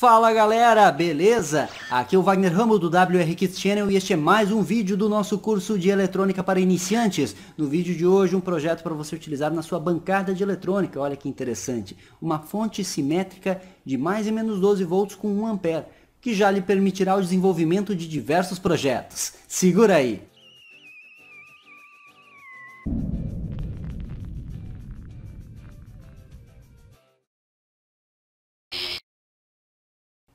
Fala galera, beleza? Aqui é o Wagner Ramos do WR Kids Channel e este é mais um vídeo do nosso curso de eletrônica para iniciantes. No vídeo de hoje um projeto para você utilizar na sua bancada de eletrônica, olha que interessante. Uma fonte simétrica de mais e menos 12 volts com 1 ampere, que já lhe permitirá o desenvolvimento de diversos projetos. Segura aí!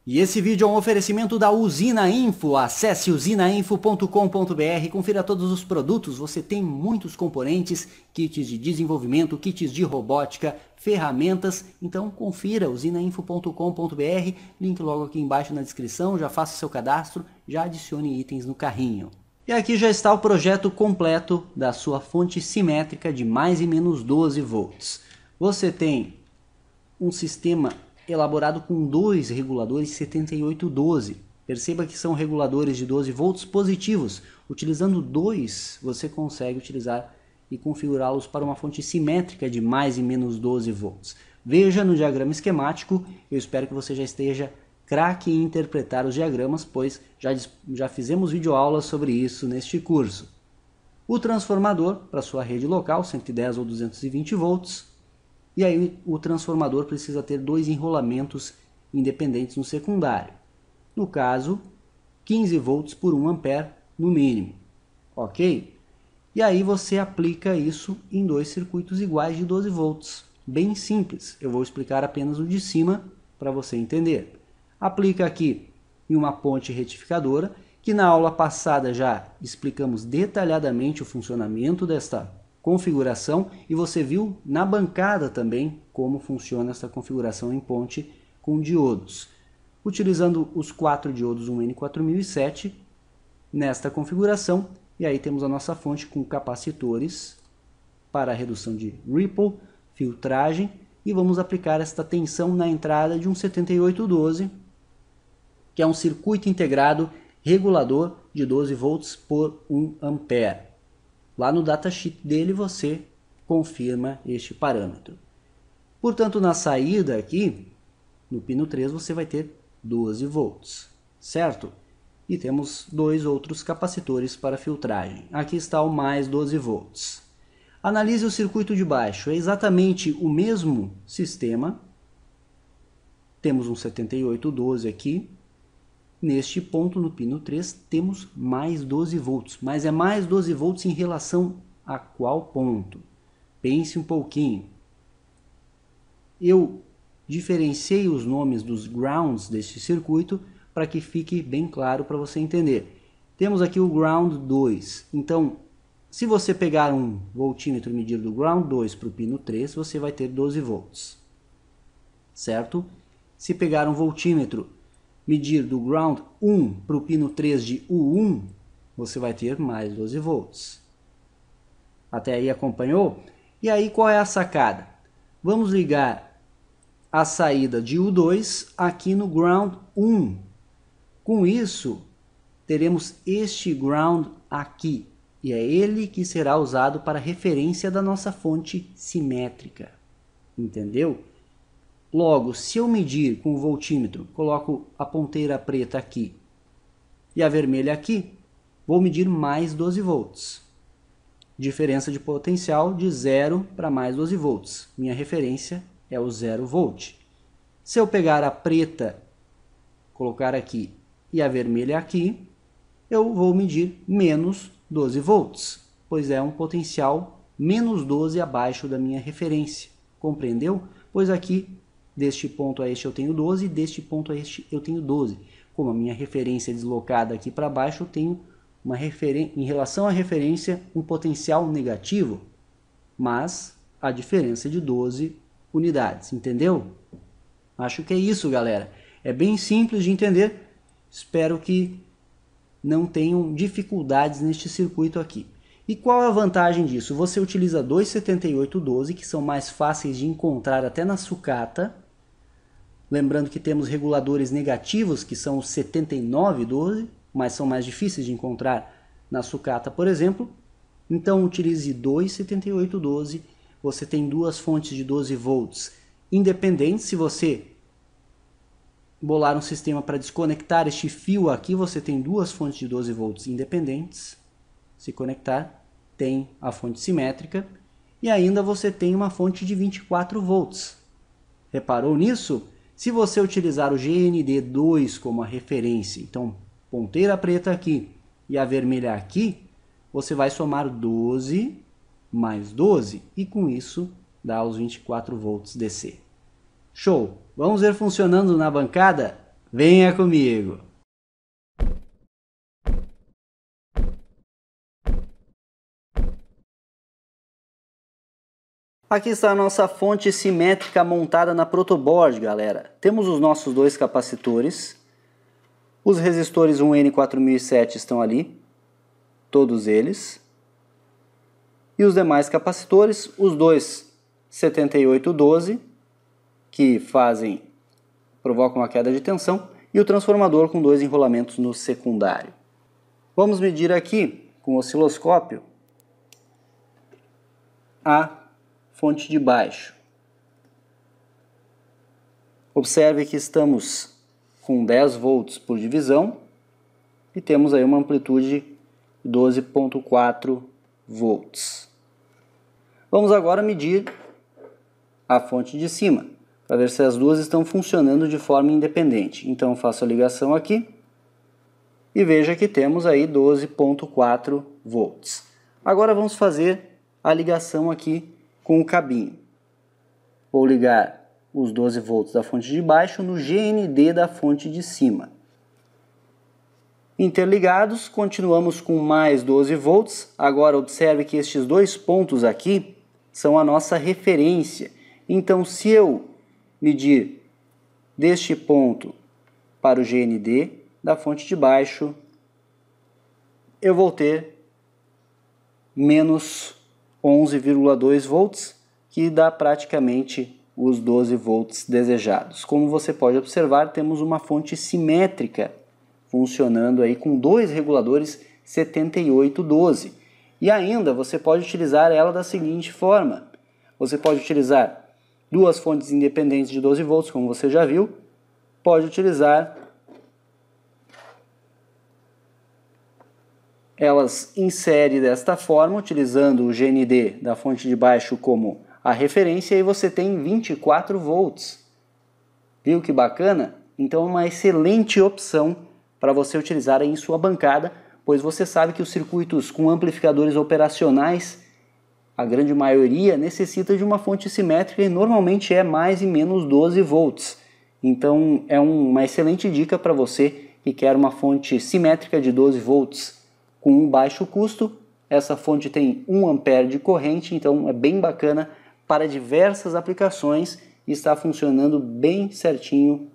E esse vídeo é um oferecimento da Usina Info. Acesse usinainfo.com.br, confira todos os produtos. Você tem muitos componentes, kits de desenvolvimento, kits de robótica, ferramentas. Então confira usinainfo.com.br, link logo aqui embaixo na descrição. Já faça seu cadastro, já adicione itens no carrinho. E aqui já está o projeto completo da sua fonte simétrica de mais e menos 12 volts. Você tem um sistema elaborado com dois reguladores 7812. Perceba que são reguladores de 12 volts positivos. Utilizando dois, você consegue utilizar e configurá-los para uma fonte simétrica de mais e menos 12 volts. Veja no diagrama esquemático, eu espero que você já esteja craque em interpretar os diagramas, pois já, já fizemos videoaulas sobre isso neste curso. O transformador para sua rede local, 110 ou 220 volts, e aí o transformador precisa ter dois enrolamentos independentes no secundário. No caso, 15 volts por 1 ampere no mínimo. OK? E aí você aplica isso em dois circuitos iguais de 12 volts. Bem simples. Eu vou explicar apenas o de cima para você entender. Aplica aqui em uma ponte retificadora, que na aula passada já explicamos detalhadamente o funcionamento desta configuração e você viu na bancada também como funciona essa configuração em ponte com diodos. Utilizando os quatro diodos 1N4007 nesta configuração, e aí temos a nossa fonte com capacitores para redução de ripple, filtragem, e vamos aplicar esta tensão na entrada de um 7812, que é um circuito integrado regulador de 12 volts por 1 ampere. Lá no datasheet dele você confirma este parâmetro. Portanto, na saída aqui, no pino 3, você vai ter 12 volts, certo? E temos dois outros capacitores para filtragem. Aqui está o mais 12 volts. Analise o circuito de baixo. É exatamente o mesmo sistema. Temos um 7812 aqui, Neste ponto, no pino 3, temos mais 12 volts, mas é mais 12 volts em relação a qual ponto? Pense um pouquinho. Eu diferenciei os nomes dos grounds deste circuito para que fique bem claro para você entender. Temos aqui o ground 2. Então, se você pegar um voltímetro medido do ground 2 para o pino 3, você vai ter 12 volts. Certo? Se pegar um voltímetro medir do ground 1 para o pino 3 de U1, você vai ter mais 12 volts. Até aí acompanhou? E aí qual é a sacada? Vamos ligar a saída de U2 aqui no ground 1. Com isso, teremos este ground aqui, e é ele que será usado para referência da nossa fonte simétrica. Entendeu? Logo, se eu medir com o voltímetro, coloco a ponteira preta aqui e a vermelha aqui, vou medir mais 12 volts. Diferença de potencial de 0 para mais 12 volts. Minha referência é o 0 volt. Se eu pegar a preta, colocar aqui e a vermelha aqui, eu vou medir menos 12 volts, pois é um potencial menos 12 abaixo da minha referência. Compreendeu? Pois aqui Deste ponto a este eu tenho 12, deste ponto a este eu tenho 12. Como a minha referência é deslocada aqui para baixo, eu tenho uma em relação à referência um potencial negativo, mas a diferença de 12 unidades, entendeu? Acho que é isso, galera. É bem simples de entender. Espero que não tenham dificuldades neste circuito aqui. E qual é a vantagem disso? Você utiliza 27812, que são mais fáceis de encontrar até na sucata, Lembrando que temos reguladores negativos, que são os 7912, mas são mais difíceis de encontrar na sucata, por exemplo. Então utilize 7812 você tem duas fontes de 12 volts independentes. Se você bolar um sistema para desconectar este fio aqui, você tem duas fontes de 12 volts independentes. Se conectar, tem a fonte simétrica e ainda você tem uma fonte de 24 volts. Reparou nisso? Se você utilizar o GND2 como a referência, então ponteira preta aqui e a vermelha aqui, você vai somar 12 mais 12 e com isso dá os 24 volts DC. Show! Vamos ver funcionando na bancada? Venha comigo! Aqui está a nossa fonte simétrica montada na protoboard, galera. Temos os nossos dois capacitores. Os resistores 1N4007 estão ali, todos eles. E os demais capacitores, os dois 7812, que fazem, provocam a queda de tensão, e o transformador com dois enrolamentos no secundário. Vamos medir aqui, com o osciloscópio, a fonte de baixo. Observe que estamos com 10 volts por divisão e temos aí uma amplitude 12.4 volts. Vamos agora medir a fonte de cima, para ver se as duas estão funcionando de forma independente. Então faço a ligação aqui e veja que temos aí 12.4 volts. Agora vamos fazer a ligação aqui com o cabinho. Vou ligar os 12 volts da fonte de baixo no GND da fonte de cima. Interligados, continuamos com mais 12 volts. Agora observe que estes dois pontos aqui são a nossa referência. Então, se eu medir deste ponto para o GND da fonte de baixo, eu vou ter menos 11,2 volts, que dá praticamente os 12 volts desejados. Como você pode observar, temos uma fonte simétrica funcionando aí com dois reguladores 7812. E ainda você pode utilizar ela da seguinte forma: você pode utilizar duas fontes independentes de 12 volts, como você já viu, pode utilizar Elas inserem desta forma, utilizando o GND da fonte de baixo como a referência, e você tem 24 volts. Viu que bacana? Então, é uma excelente opção para você utilizar em sua bancada, pois você sabe que os circuitos com amplificadores operacionais, a grande maioria, necessita de uma fonte simétrica e normalmente é mais e menos 12 volts. Então, é uma excelente dica para você que quer uma fonte simétrica de 12 volts com um baixo custo. Essa fonte tem 1 ampere de corrente, então é bem bacana para diversas aplicações e está funcionando bem certinho,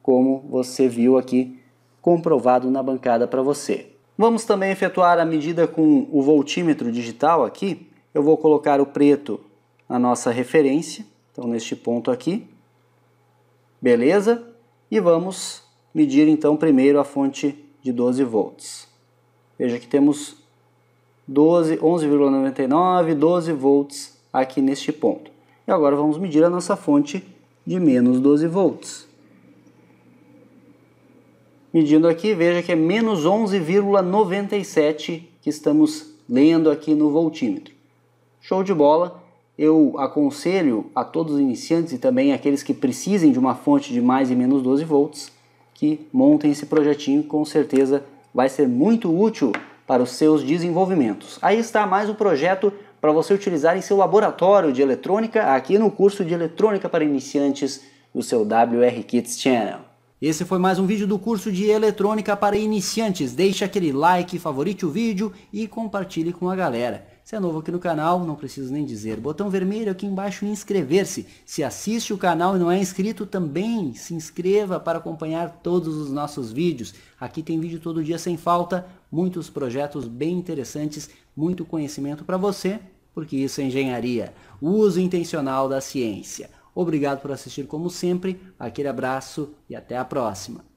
como você viu aqui comprovado na bancada para você. Vamos também efetuar a medida com o voltímetro digital aqui. Eu vou colocar o preto na nossa referência, então neste ponto aqui. Beleza? E vamos medir então primeiro a fonte de 12 volts. Veja que temos 12, 11,99, 12 volts aqui neste ponto. E agora vamos medir a nossa fonte de menos 12 volts. Medindo aqui, veja que é menos 11,97 que estamos lendo aqui no voltímetro. Show de bola! Eu aconselho a todos os iniciantes e também aqueles que precisem de uma fonte de mais e menos 12 volts que montem esse projetinho, com certeza vai ser muito útil para os seus desenvolvimentos. Aí está mais um projeto para você utilizar em seu laboratório de eletrônica, aqui no curso de eletrônica para iniciantes do seu WR Kids Channel. Esse foi mais um vídeo do curso de eletrônica para iniciantes. Deixe aquele like, favorite o vídeo e compartilhe com a galera. Se é novo aqui no canal, não preciso nem dizer. Botão vermelho aqui embaixo, inscrever-se. Se assiste o canal e não é inscrito, também se inscreva para acompanhar todos os nossos vídeos. Aqui tem vídeo todo dia sem falta, muitos projetos bem interessantes, muito conhecimento para você, porque isso é engenharia. Uso intencional da ciência. Obrigado por assistir como sempre, aquele abraço e até a próxima.